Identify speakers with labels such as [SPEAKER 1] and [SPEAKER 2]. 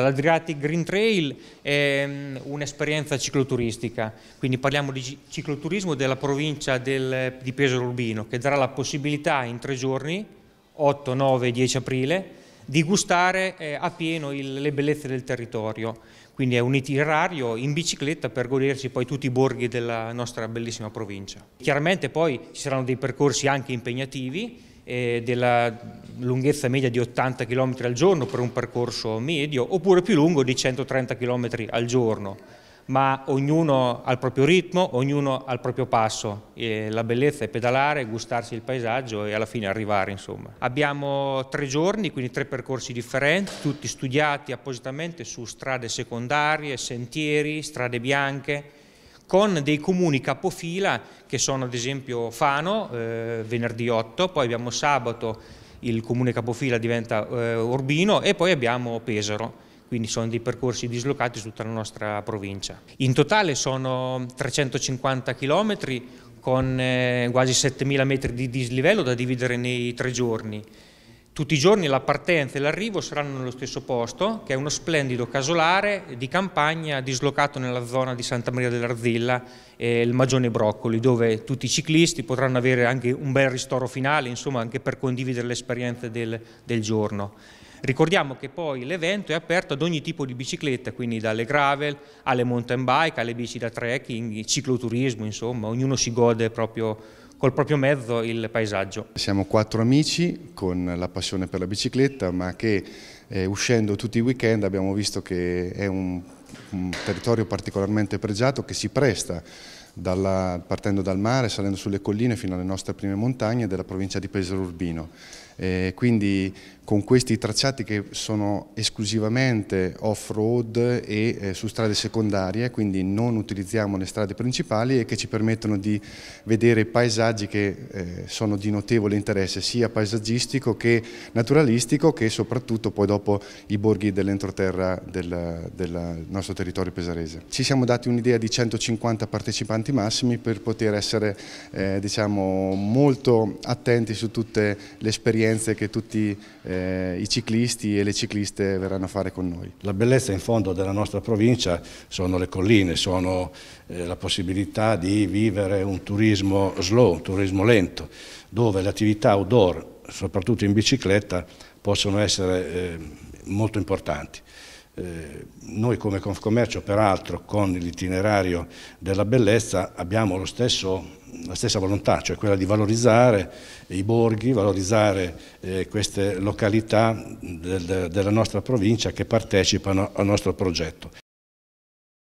[SPEAKER 1] L'Adriatic Green Trail è mm, un'esperienza cicloturistica, quindi parliamo di cicloturismo della provincia del, di Pesaro Urbino che darà la possibilità in tre giorni, 8, 9 10 aprile, di gustare eh, a pieno il, le bellezze del territorio. Quindi è un itinerario in bicicletta per godersi poi tutti i borghi della nostra bellissima provincia. Chiaramente poi ci saranno dei percorsi anche impegnativi, eh, della lunghezza media di 80 km al giorno per un percorso medio, oppure più lungo di 130 km al giorno, ma ognuno al proprio ritmo, ognuno al proprio passo. E la bellezza è pedalare, gustarsi il paesaggio e alla fine arrivare. Insomma. Abbiamo tre giorni, quindi tre percorsi differenti, tutti studiati appositamente su strade secondarie, sentieri, strade bianche, con dei comuni capofila che sono ad esempio Fano, eh, venerdì 8, poi abbiamo sabato il comune capofila diventa eh, Urbino e poi abbiamo Pesaro quindi sono dei percorsi dislocati su tutta la nostra provincia. In totale sono 350 km con eh, quasi 7.000 metri di dislivello da dividere nei tre giorni. Tutti i giorni la partenza e l'arrivo saranno nello stesso posto, che è uno splendido casolare di campagna dislocato nella zona di Santa Maria dell'Arzilla e il Magione Broccoli, dove tutti i ciclisti potranno avere anche un bel ristoro finale, insomma anche per condividere le esperienze del, del giorno. Ricordiamo che poi l'evento è aperto ad ogni tipo di bicicletta, quindi dalle gravel alle mountain bike, alle bici da trekking, cicloturismo, insomma, ognuno si gode proprio col proprio mezzo il paesaggio.
[SPEAKER 2] Siamo quattro amici con la passione per la bicicletta, ma che eh, uscendo tutti i weekend abbiamo visto che è un un territorio particolarmente pregiato che si presta dalla, partendo dal mare, salendo sulle colline fino alle nostre prime montagne della provincia di Pesaro Urbino. E quindi con questi tracciati che sono esclusivamente off-road e eh, su strade secondarie, quindi non utilizziamo le strade principali e che ci permettono di vedere paesaggi che eh, sono di notevole interesse sia paesaggistico che naturalistico che soprattutto poi dopo i borghi dell'entroterra del, del nostro territorio pesarese. Ci siamo dati un'idea di 150 partecipanti tanti massimi per poter essere eh, diciamo, molto attenti su tutte le esperienze che tutti eh, i ciclisti e le cicliste verranno
[SPEAKER 3] a fare con noi. La bellezza in fondo della nostra provincia sono le colline, sono eh, la possibilità di vivere un turismo slow, un turismo lento, dove le attività outdoor, soprattutto in bicicletta, possono essere eh, molto importanti. Eh, noi come Confcommercio, peraltro, con l'itinerario della bellezza abbiamo stesso, la stessa volontà, cioè quella di valorizzare i borghi, valorizzare eh, queste località del, della nostra provincia che partecipano al nostro progetto.